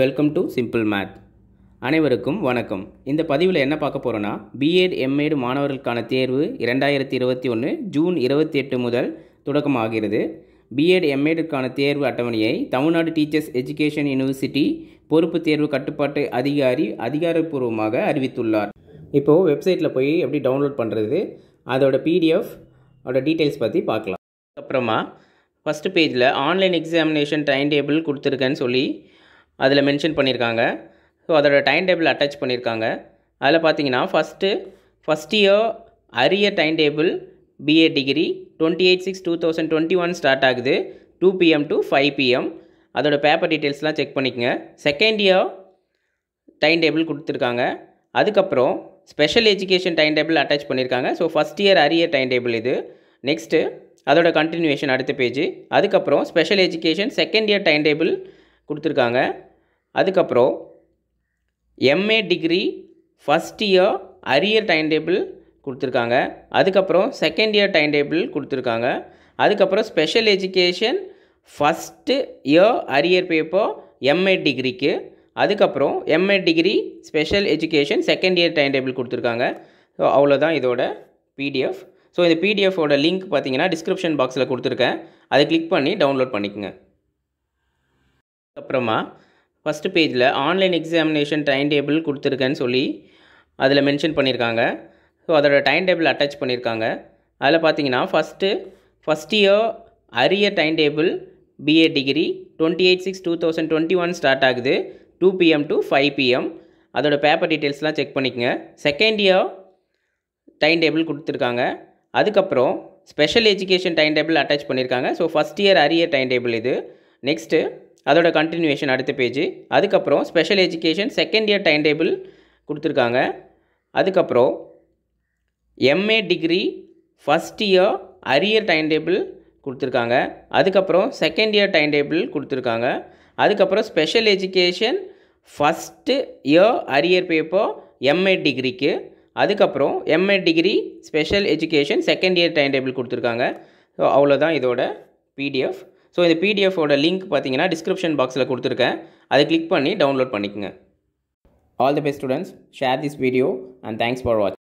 welcome to simple math அனைவருக்கும் வணக்கம் இந்த பதிவில் என்ன பார்க்க போகிறோன்னா பிஎட் எம்ஏடு மாணவர்களுக்கான தேர்வு இரண்டாயிரத்தி இருபத்தி ஒன்று ஜூன் இருபத்தி எட்டு முதல் தொடக்கமாகிறது பிஎட் எம்ஏடுக்கான தேர்வு அட்டவணையை தமிழ்நாடு டீச்சர்ஸ் எஜுகேஷன் யூனிவர்சிட்டி பொறுப்பு தேர்வு கட்டுப்பாட்டு அதிகாரி அதிகாரப்பூர்வமாக அறிவித்துள்ளார் இப்போது வெப்சைட்டில் போய் எப்படி டவுன்லோட் பண்ணுறது அதோட பிடிஎஃப் அதோட டீட்டெயில்ஸ் பற்றி பார்க்கலாம் அப்புறமா ஃபஸ்ட்டு பேஜில் ஆன்லைன் எக்ஸாமினேஷன் டைம் டேபிள் கொடுத்துருக்கேன்னு சொல்லி அதில் மென்ஷன் பண்ணியிருக்காங்க ஸோ அதோட டைம் டேபிள் அட்டாச் பண்ணியிருக்காங்க அதில் பார்த்தீங்கன்னா first first year arrear time table BA degree twenty eight six two thousand twenty one start ஆகுது two PM to five PM அதோட பேப்பர் டீட்டெயில்ஸ்லாம் செக் பண்ணிக்கோங்க செகண்ட் இயர் டைம் டேபிள் கொடுத்துருக்காங்க அதுக்கப்புறம் special education time table attach பண்ணியிருக்காங்க so first year arrear time table இது next அதோட continuation அடுத்த பேஜ் அதுக்கப்புறம் special education second year time table கொடுத்துருக்காங்க அதுக்கப்புறம் MA degree first year arrear time table கொடுத்துருக்காங்க அதுக்கப்புறம் செகண்ட் இயர் டைம் டேபிள் கொடுத்துருக்காங்க அதுக்கப்புறம் special education first year arrear paper MA டிகிரிக்கு அதுக்கப்புறம் MA degree special education second year time table கொடுத்துருக்காங்க so அவ்வளோதான் இதோட பிடிஎஃப் ஸோ இந்த பிடிஎஃபோட லிங்க் பார்த்தீங்கன்னா டிஸ்கிரிப்ஷன் பாக்ஸில் கொடுத்துருக்கேன் அதை கிளிக் பண்ணி டவுன்லோட் பண்ணிக்கோங்க அப்புறமா ஃபஸ்ட்டு பேஜில் ஆன்லைன் எக்ஸாமினேஷன் டைம் டேபிள் கொடுத்துருக்கேன்னு சொல்லி அதில் மென்ஷன் பண்ணியிருக்காங்க ஸோ அதோட டைம் டேபிள் அட்டாச் பண்ணியிருக்காங்க அதில் பார்த்தீங்கன்னா first first year arrear time table BA degree twenty eight six two thousand twenty one start ஆகுது two PM to five PM அதோட பேப்பர் டீட்டெயில்ஸ்லாம் செக் பண்ணிக்கோங்க செகண்ட் இயர் டைம் டேபிள் கொடுத்துருக்காங்க அதுக்கப்புறம் special education time table attach பண்ணியிருக்காங்க so first year arrear time table இது next அதோட continuation அடுத்த பேஜ் அதுக்கப்புறம் special education second year time table கொடுத்துருக்காங்க அதுக்கப்புறம் MA degree first year arrear time table கொடுத்துருக்காங்க அதுக்கப்புறம் செகண்ட் இயர் டைம் டேபிள் கொடுத்துருக்காங்க அதுக்கப்புறம் special education first year arrear paper MA டிகிரிக்கு அதுக்கப்புறம் MA degree special education second year time table கொடுத்துருக்காங்க so அவ்வளோதான் இதோட பிடிஎஃப் ஸோ இந்த பிடிஎஃபோட லிங்க் பார்த்தீங்கன்னா டிஸ்கிரிப்ஷன் பாக்ஸில் கொடுத்துருக்கேன் அதை கிளிக் பண்ணி டவுன்லோட் பண்ணிக்கோங்க all the best students share this video and thanks for watch